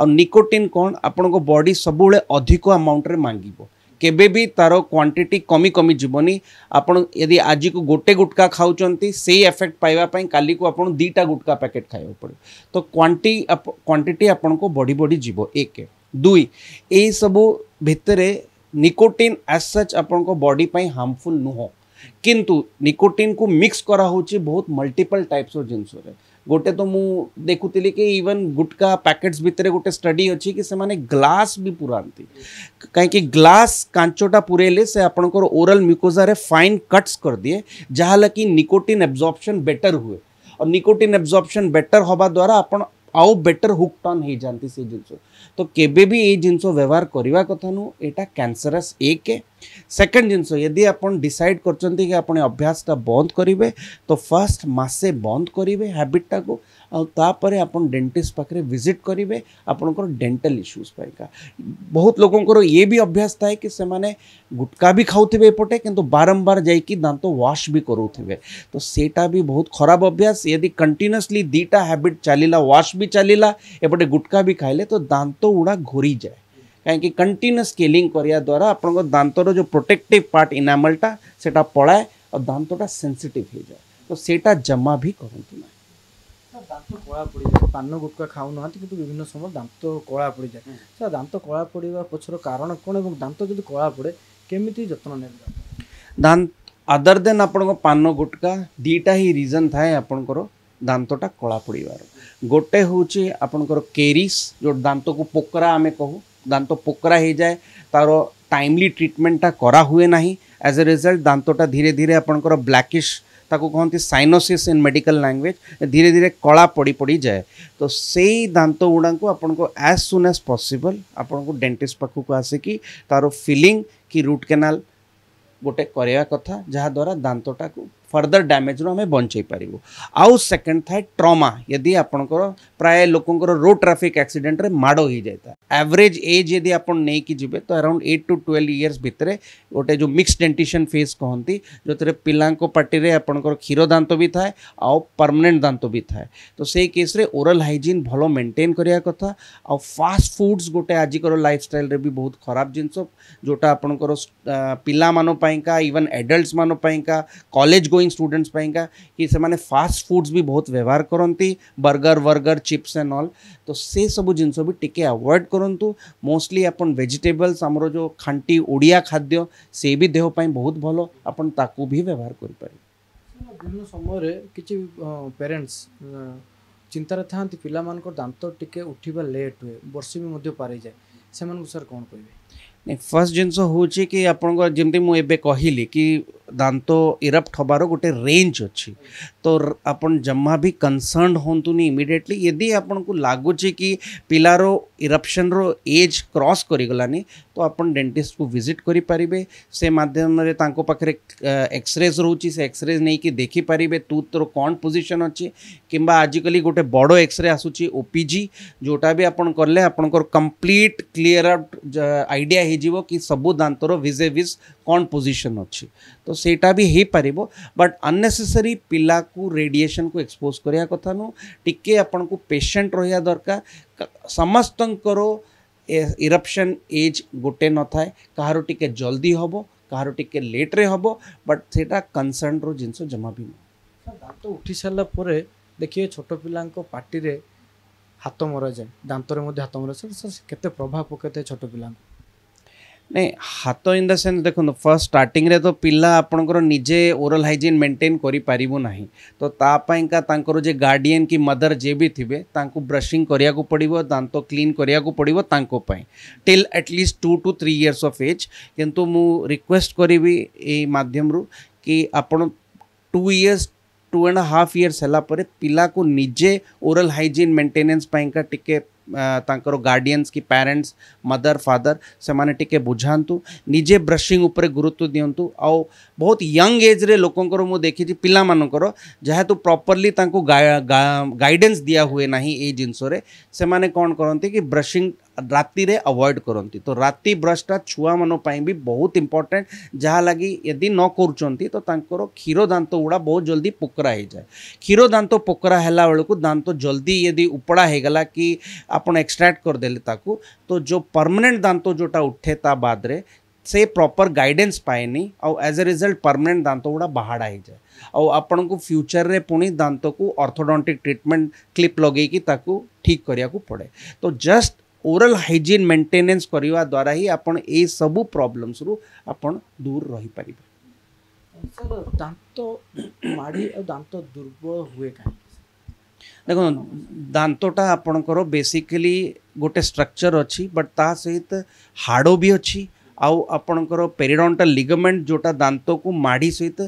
ଆଉ ନିକୋଟିନ୍ କ'ଣ ଆପଣଙ୍କ ବଡି ସବୁବେଳେ ଅଧିକ ଆମାଉଣ୍ଟରେ ମାଗିବ କେବେ ବି ତାର କ୍ୱାଣ୍ଟିଟି କମି କମି ଯିବନି ଆପଣ ଯଦି ଆଜିକୁ ଗୋଟେ ଗୁଟକା ଖାଉଛନ୍ତି ସେଇ ଏଫେକ୍ଟ ପାଇବା ପାଇଁ କାଲିକୁ ଆପଣ ଦୁଇଟା ଗୁଟକା ପ୍ୟାକେଟ୍ ଖାଇବାକୁ ପଡ଼ିବ ତ କ୍ୱାଣ୍ଟି କ୍ୱାଣ୍ଟିଟି ଆପଣଙ୍କୁ ବଢ଼ି ବଢ଼ି ଯିବ ଏକ ଦୁଇ ଏଇସବୁ ଭିତରେ निकोटिन एज सच आप बडी हार्मफुल नुह किंतु निकोटिन को मिक्स करा कराऊँ बहुत मल्टीपल टाइप्स अफ जिनस गोटे तो मुझ देखुँ कि इवन गुटका पैकेट्स भितर गोटे स्टडी अच्छी कि से माने ग्लास भी पुराती कहीं ग्लास कांचटा पुरेले से आपंकर ओरल म्यूकोजारे फाइन कट्स कर दिए जहाँ कि निकोटिन एब्जॉर्प्शन बेटर हुए और निकोटिन एब्जॉर्प्शन बेटर हवा द्वारा आप आउ बेटर हुक्टन हो जाती से जिनसे तो केबे भी ये जिनस व्यवहार करने कथा नु एटा कैंसरस एक सेकेंड जिनस यदि आप डिसाइड कर अभ्यासटा बंद करेंगे तो फर्स्ट मसे बंद करेंगे हैबिटा को आपर आप डेटिस्ट पाखे भिजिट करेंगे आपणकर डेटाल इश्यूज पाईका बहुत लोगों ये भी अभ्यास थाए कि से गुटका भी खाऊ एपटे कि बारंबार जात व्वाश भी करूबे तो सहीटा भी बहुत खराब अभ्यास यदि कंटिन्यूसली दुटा हैबिट चल व्वाश भी चलला एपटे गुटका भी खाइले तो दात उड़ा घोरी जाए कहीं कंटिन्यूस स्केलींग द्वारा आप दातर जो प्रोटेक्टिव पार्ट इनामलटा से पलाए और दातटा सेनसीटिव हो जाए तो सेटा जमा भी करूँ ना ଦାନ୍ତ କଳା ପଡ଼ିଯାଏ ପାନ ଗୁଟକା ଖାଉନାହାନ୍ତି କିନ୍ତୁ ବିଭିନ୍ନ ସମୟ ଦାନ୍ତ କଳା ପଡ଼ିଯାଏ ସେ ଦାନ୍ତ କଳା ପଡ଼ିବା ପଛର କାରଣ କ'ଣ ଏବଂ ଦାନ୍ତ ଯଦି କଳା ପଡ଼େ କେମିତି ଯତ୍ନ ନେବେ ଦାନ୍ତ ଅଦର ଦେନ୍ ଆପଣଙ୍କ ପାନ ଗୁଟକା ଦୁଇଟା ହିଁ ରିଜନ୍ ଥାଏ ଆପଣଙ୍କର ଦାନ୍ତଟା କଳା ପଡ଼ିବାର ଗୋଟେ ହେଉଛି ଆପଣଙ୍କର କେରିସ୍ ଯେଉଁ ଦାନ୍ତକୁ ପୋକରା ଆମେ କହୁ ଦାନ୍ତ ପୋକରା ହେଇଯାଏ ତାର ଟାଇମଲି ଟ୍ରିଟମେଣ୍ଟଟା କରା ହୁଏ ନାହିଁ ଆଜ୍ ଏ ରେଜଲ୍ଟ ଦାନ୍ତଟା ଧୀରେ ଧୀରେ ଆପଣଙ୍କର ବ୍ଲାକିଶ୍ ताको कहते साइनोसीस इन मेडिकल लांगुएज धीरे धीरे कला पड़ी पड़ी जाए तो से दात गुड़ा आप सुन एज पसिबल आपन डेटिस्ट पाखक आसिकी तार फिलिंग कि रूट केनाल गोटे करवा कथा जहाद्वारा दातटा को फर्दर डैमेज रु आम बंचे पारू आउ सेकेंड था ट्रमा यदि आपंकर प्राय लोकर रोड ट्राफिक एक्सीडेट माड़ हो जाता है आवरेज एज यदि आप जाए तो around eight to twelve years भितर गोटे जो मिक्स डेन्टीसन फेज कहते जो थे पिला पार्टी आपंकर क्षीर दात भी था आउ परमानेंट दात भी थाए तो से केस्रे ओराल हाइजीन भल मेन्टेन करवा कथा आउ फास्ट फुड्स गोटे आजिकर लाइफस्टाइल स्टाइल भी बहुत खराब जिनस जोटा आपंकर पिला इवन एडल्ट मानपाई का कलेज गोइंग स्टूडेंट्स कि से फास्ट फुड्स भी बहुत व्यवहार करती बर्गर वर्गर चिप्स एंड ऑल तो से सब जिन भी टी आभएड करूँ मोस्टली आप भेजिटेबल्स आमर जो खाटी ओडिया खाद्य से भी देहपाई बहुत भल आपको भी व्यवहार करें ବିଭିନ୍ନ ସମୟରେ କିଛି ପେରେଣ୍ଟସ୍ ଚିନ୍ତାରେ ଥାଆନ୍ତି ପିଲାମାନଙ୍କର ଦାନ୍ତ ଟିକେ ଉଠିବା ଲେଟ୍ ହୁଏ ବର୍ଷେ ବି ମଧ୍ୟ ପାରିଯାଏ ସେମାନଙ୍କୁ ସାର୍ କ'ଣ କହିବେ फर्स्ट जिनस हूँ कि आप मुझे कहली कि दात इरप्ट हबार गोटे रेंज अच्छी तो आप जमा भी कनसर्ण हूँ इमिडियेटली यदि आपको लगुच कि पिलार इरपशन रज एज कर तो आप डेटिस्ट को भिजिट करें से मध्यम पाखे एक्सरेज रोचे से एक्सरेज नहीं कि देखिपारे तू तोर कौन पोजिशन अच्छे किंवा आजिकल गोटे बड़ एक्सरे आसूँ ओपिजी जोटा भी आप कले आप कम्प्लीट क्लीअर आउट आईडिया हो कि सब दातर विजे विज कौन पोजिशन अच्छे तो सेटा भी हो पार बट अननेसेसरी पिला को रेडिएशन को एक्सपोज कराया कथ नु टे आपण को पेसेंट रही दरकार समस्त इरपसन एज गोटे न थाए कहार टे जल्दी हम कह टी लेट्रे हम बट से कनसर्ण रो जिन जमा भी ना दात उठी सारापुर देखिए छोट पाटी हाथ मरा जाए दातर मध्य हाथ मरा जाए के प्रभाव पकड़ थे छोट पा ନାଇଁ ହାତ ଇନ୍ ଦ ସେନ୍ସ ଦେଖନ୍ତୁ ଫାର୍ଷ୍ଟ ଷ୍ଟାର୍ଟିଂରେ ତ ପିଲା ଆପଣଙ୍କର ନିଜେ ଓରାଲ ହାଇଜିନ୍ ମେଣ୍ଟେନ୍ କରିପାରିବୁ ନାହିଁ ତ ତା ପାଇଁକା ତାଙ୍କର ଯେ ଗାର୍ଡ଼ିଆନ୍ କି ମଦର ଯିଏ ବି ଥିବେ ତାଙ୍କୁ ବ୍ରସିଂ କରିବାକୁ ପଡ଼ିବ ଦାନ୍ତ କ୍ଲିନ୍ କରିବାକୁ ପଡ଼ିବ ତାଙ୍କ ପାଇଁ till at least two two three years of age କିନ୍ତୁ ମୁଁ ରିକ୍ୱେଷ୍ଟ କରିବି ଏଇ ମାଧ୍ୟମରୁ କି ଆପଣ two years two and half years ହେଲା ପରେ ପିଲାକୁ ନିଜେ ଓରାଲ ହାଇଜିନ୍ ମେଣ୍ଟେନାନ୍ସ ପାଇଁକା ଟିକେ ତାଙ୍କର ଗାର୍ଡ଼ିଆନ୍ସ କି ପ୍ୟାରେଣ୍ଟସ୍ ମଦର ଫାଦର ସେମାନେ ଟିକେ ବୁଝାନ୍ତୁ ନିଜେ ବ୍ରସିଂ ଉପରେ ଗୁରୁତ୍ୱ ଦିଅନ୍ତୁ ଆଉ ବହୁତ ୟଙ୍ଗ ଏଜ୍ରେ ଲୋକଙ୍କର ମୁଁ ଦେଖିଛି ପିଲାମାନଙ୍କର ଯେହେତୁ ପ୍ରପରଲି ତାଙ୍କୁ ଗାଇଡ଼େନ୍ସ ଦିଆ ହୁଏ ନାହିଁ ଏଇ ଜିନିଷରେ ସେମାନେ କ'ଣ କରନ୍ତି କି ବ୍ରସିଂ राति रे अवॉइड करती तो राति ब्रशटा छुआ मानी भी बहुत इम्पोर्टेन्ट जहाँ लगे यदि न करुँच तो क्षीर दात गुड़ा बहुत जल्दी पोकरा हो जाए क्षीर दात पोकरा है दात जल्दी यदि उपड़ा हो गला कि आप एक्सट्राक्ट करदे तो जो परमानेंट दात जोटा उठे ताद से प्रॉपर गाइडेंस पाएनी और एज ए रिजल्ट परमानेंट दात गुड़ा बाहर हो जाए और आपन को फ्यूचर रे पुणी दात को अर्थोडोटिक ट्रीटमेंट क्लीप लगे ठीक करने को पड़े तो जस्ट ओराल हाइजीन मेंटेनेंस करवा द्वारा ही आपन ए सब प्रॉब्लम्स रु आपन दूर रही परिब दात दांत माडी और दांत दुर्बल हुए का देखो दांतोटा आपन बेसिकली गोटे स्ट्रक्चर अच्छी बट ता सहित हाड़ भी अच्छी आपणकर पेरिडोटा लिगमेंट जोटा दात को माढ़ी सहित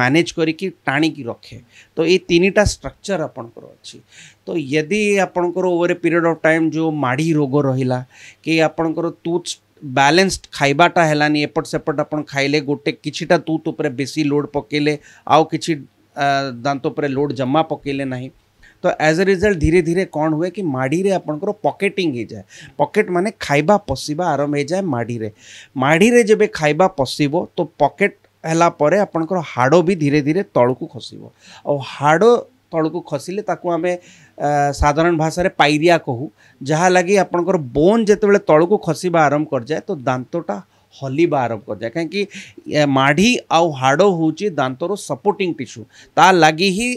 मैनेज करके टाणी की रखे तो ये तीन टा स्ट्रक्चर आपण तो यदि आपणकर over a period of time जो माढ़ी रोग रहा कि आपणकर तूथ बैलेन्सड खाइबाटा हैलानी एपट सेपट आप खाइले गोटे कि तूथ उपर बेसी लोड पकेले आउ कि दात उपर लोड जमा पकेले नहीं तो एज ए रिजल्ट धीरे धीरे कौन हुए कि माड़ी आप आपण पकेटिंग हो जाए पकेट माने खाइबा पशिबा आरंभ हो जाए माड़ी रे जब खाइबा पशिब तो पकेट है आपणकर हाड़ भी धीरे धीरे तलकू खस हाड़ तलकू खसिले आम साधारण भाषा पायरिया कहू जहाँ लगी आप बोन जिते तलकू खसवा आरंभ कर जाए तो दातटा हल्वा आरंभ कर जाए कहीं माढ़ी आड़ हूँ दातर सपोर्टिंग टीस्यू ता लगी ही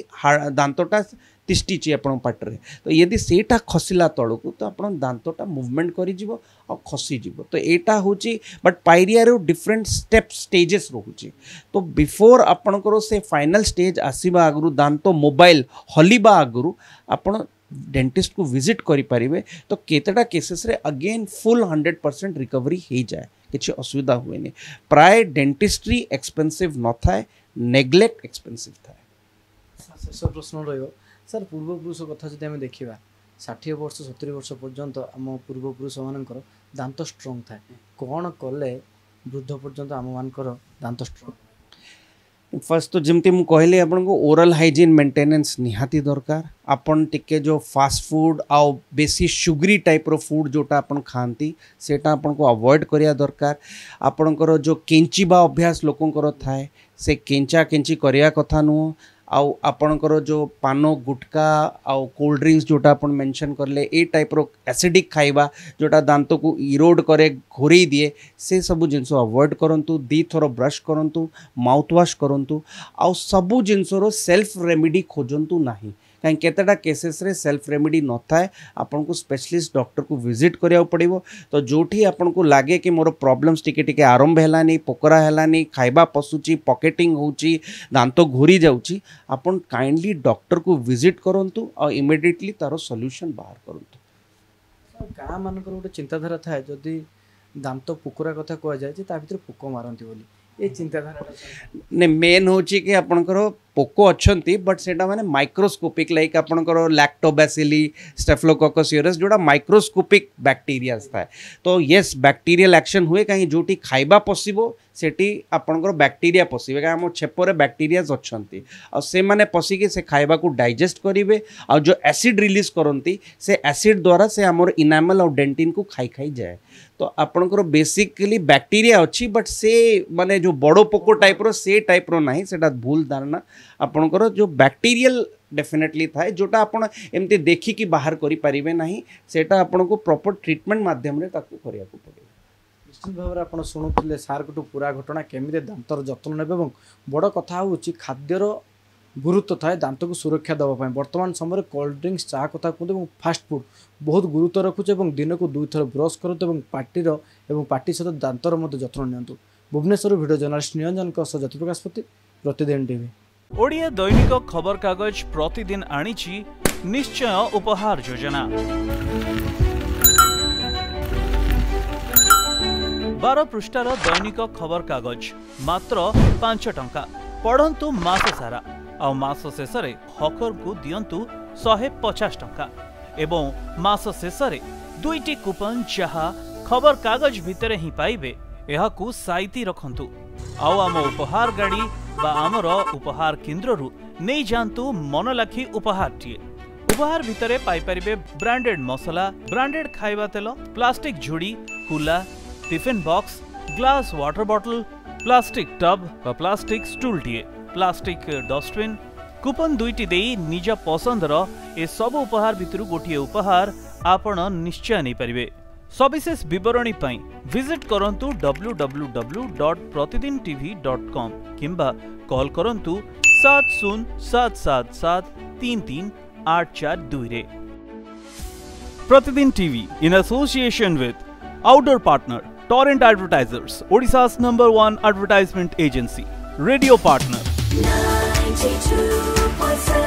दातटा तिष्टि आपण पाटे तो यदि से खसला तौक तो आप दात मुवमेंट कर खसीज तो यहाँ हूँ but pyorrhoea different step stages रोचे तो बिफोर आपणकर से फाइनल स्टेज आसवा आगु दात मोबाइल हल्वा आगु आप डेटिस्ट को विजिट करें तो केतटा cases again full hundred percent recovery हो जाए किसी असुविधा हुए नहीं प्राय डेटिस्ट्री एक्सपेनसीव न था नेग्लेक्ट एक्सपेनसीव थाए शेष प्रश्न रहा ସାର୍ ପୂର୍ବପୁରୁଷ କଥା ଯଦି ଆମେ ଦେଖିବା ଷାଠିଏ ବର୍ଷ ସତୁରି ବର୍ଷ ପର୍ଯ୍ୟନ୍ତ ଆମ ପୂର୍ବପୁରୁଷମାନଙ୍କର ଦାନ୍ତ ଷ୍ଟ୍ରଙ୍ଗ ଥାଏ କ'ଣ କଲେ ବୃଦ୍ଧ ପର୍ଯ୍ୟନ୍ତ ଆମମାନଙ୍କର ଦାନ୍ତ ଷ୍ଟ୍ରଙ୍ଗ ફર્સ્ટ તો જેમથી હું કહેલી આપણને ઓરલ હાઇજીન મેન્ટેનન્સ નિહાતી દરકાર આપણ ટીકે જો ફાસ્ટ ફૂડ આઉ બેસી સુગરી ટાઇપ્ર ફૂડ જોટા આપણ ખાંતી સેટા આપણને અવોઇડ કર્યા દરકાર આપણકર જો કેંચીબા અભ્યાસ લોકર થાય સે કેંચા કેંચી કર્યા કથા નુહ ଆଉ ଆପଣଙ୍କର ଯେଉଁ ପାନ ଗୁଟକା ଆଉ କୋଲ୍ଡ ଡ୍ରିଙ୍କସ୍ ଯେଉଁଟା ଆପଣ ମେନସନ୍ କଲେ ଏଇ ଟାଇପ୍ର ଏସିଡ଼ିକ୍ ଖାଇବା ଯେଉଁଟା ଦାନ୍ତକୁ ଇରୋଡ଼ କରେ ଘୋରେଇ ଦିଏ ସେ ସବୁ ଜିନିଷ ଆଭଏଡ଼୍ କରନ୍ତୁ ଦୁଇଥର ବ୍ରଶ କରନ୍ତୁ ମାଉଥୱାଶ୍ କରନ୍ତୁ ଆଉ ସବୁ ଜିନିଷର ସେଲ୍ଫ ରେମେଡ଼ି ଖୋଜନ୍ତୁ ନାହିଁ कहीं केतटा केसेस रे सेल्फ रेमेडी न था आपको स्पेशलीस्ट डक्टर को भिजिट कराया पड़ो तो जो आपको लगे कि मोर प्रोब्लेम्स टिके टिके आरंभ हैलानी पोकरा हैलानी खाइबा पशुची पकेटिंग दात घूरी जाऊँ कैंडली डक्टर को भिजिट करूँ और इमिडियेटली तार सल्यूशन बाहर कर गाँ मान गोटे चिंताधारा था जदि दात पुकुरा कथा कह जाए पोक मारती ये चिंताधारा ने मेन हूँ कि आपंकर पोक अच्छा बट से मैंने माइक्रोस्कोपिक लाइक आप लाक्टोबैसिली स्टेफ्लोकोकोसीयरस जोड़ा माइक्रोस्कोपिक बैक्टीरिया था तो ये बैक्टीरियल एक्शन हुए कहीं जो खाइबा पशो से आपंकर बैक्टीरिया पशे कहीं आम छेपर बैक्टीरिया अच्छा मैंने पशिकी से खाइबा को डाइजेस्ट करेंगे आज जो एसीड रिलीज करती से एसीड द्वारा से आम इनामेल और डेन्टीन को खाई खाई जाए तो आपंकर बेसिकली बैक्टीरिया अच्छी बट से मानने जो बड़ पोक टाइप रो से टाइप ना से भूल धारणा ଆପଣଙ୍କର ଯେଉଁ ବ୍ୟାକ୍ଟେରିଆଲ ଡେଫିନେଟଲି ଥାଏ ଯେଉଁଟା ଆପଣ ଏମିତି ଦେଖିକି ବାହାର କରିପାରିବେ ନାହିଁ ସେଇଟା ଆପଣଙ୍କୁ ପ୍ରପର୍ ଟ୍ରିଟମେଣ୍ଟ ମାଧ୍ୟମରେ ତାକୁ କରିବାକୁ ପଡ଼ିବ ନିଶ୍ଚିତ ଭାବରେ ଆପଣ ଶୁଣୁଥିଲେ ସାର୍ଙ୍କଠୁ ପୁରା ଘଟଣା କେମିତି ଦାନ୍ତର ଯତ୍ନ ନେବେ ଏବଂ ବଡ଼ କଥା ହେଉଛି ଖାଦ୍ୟର ଗୁରୁତ୍ୱ ଥାଏ ଦାନ୍ତକୁ ସୁରକ୍ଷା ଦେବା ପାଇଁ ବର୍ତ୍ତମାନ ସମୟରେ କୋଲ୍ଡ ଡ୍ରିଙ୍କସ୍ ଚା' କଥା କୁହନ୍ତୁ ଏବଂ ଫାଷ୍ଟଫୁଡ଼୍ ବହୁତ ଗୁରୁତ୍ୱ ରଖୁଛି ଏବଂ ଦିନକୁ ଦୁଇଥର ବ୍ରସ୍ କରନ୍ତୁ ଏବଂ ପାଟିର ଏବଂ ପାଟି ସହିତ ଦାନ୍ତର ମଧ୍ୟ ଯତ୍ନ ନିଅନ୍ତୁ ଭୁବନେଶ୍ୱର ଭିଡ଼ିଓ ଜର୍ଣ୍ଣାଲିଷ୍ଟ ନିରଞ୍ଜନଙ୍କ ସହ ଜ୍ୟୋତିପ୍ରକାଶ ପତି ପ୍ରତିଦିନ ଟିଭି ଓଡ଼ିଆ ଦୈନିକ ଖବରକାଗଜ ପ୍ରତିଦିନ ଆଣିଛି ନିଶ୍ଚୟ ଉପହାର ଯୋଜନା ବାର ପୃଷ୍ଠାର ଦୈନିକ ଖବରକାଗଜ ମାତ୍ର ପାଞ୍ଚ ଟଙ୍କା ପଢ଼ନ୍ତୁ ମାସ ସାରା ଆଉ ମାସ ଶେଷରେ ହକରଙ୍କୁ ଦିଅନ୍ତୁ ଶହେ ପଚାଶ ଟଙ୍କା ଏବଂ ମାସ ଶେଷରେ ଦୁଇଟି କୁପନ୍ ଯାହା ଖବରକାଗଜ ଭିତରେ ହିଁ ପାଇବେ ଏହାକୁ ସାଇତି ରଖନ୍ତୁ ଆଉ ଆମ ଉପହାର ଗାଡ଼ି ବା ଆମର ଉପହାର କେନ୍ଦ୍ରରୁ ନେଇଯାଆନ୍ତୁ ମନଲାଖି ଉପହାରଟିଏ ଉପହାର ଭିତରେ ପାଇପାରିବେ ବ୍ରାଣ୍ଡେଡ୍ ମସଲା ବ୍ରାଣ୍ଡେଡ୍ ଖାଇବା ତେଲ ପ୍ଲାଷ୍ଟିକ୍ ଝୁଡ଼ି କୁଲା tiffin box glass water bottle plastic tub ବା ପ୍ଲାଷ୍ଟିକ୍ ଷ୍ଟୁଲ୍ଟିଏ ପ୍ଲାଷ୍ଟିକ୍ ଡଷ୍ଟବିନ୍ କୁପନ୍ ଦୁଇଟି ଦେଇ ନିଜ ପସନ୍ଦର ଏସବୁ ଉପହାର ଭିତରୁ ଗୋଟିଏ ଉପହାର ଆପଣ ନିଶ୍ଚୟ ନେଇପାରିବେ সবিশেষ বিবরণী পাই ভিজিট করন্তু www.pratidintv.com কিংবা কল করন্তু 7077733842 রে প্রতিদিন TV in association with outdoor partner Torrent advertisers Odisha's number one advertisement agency radio partner 92.7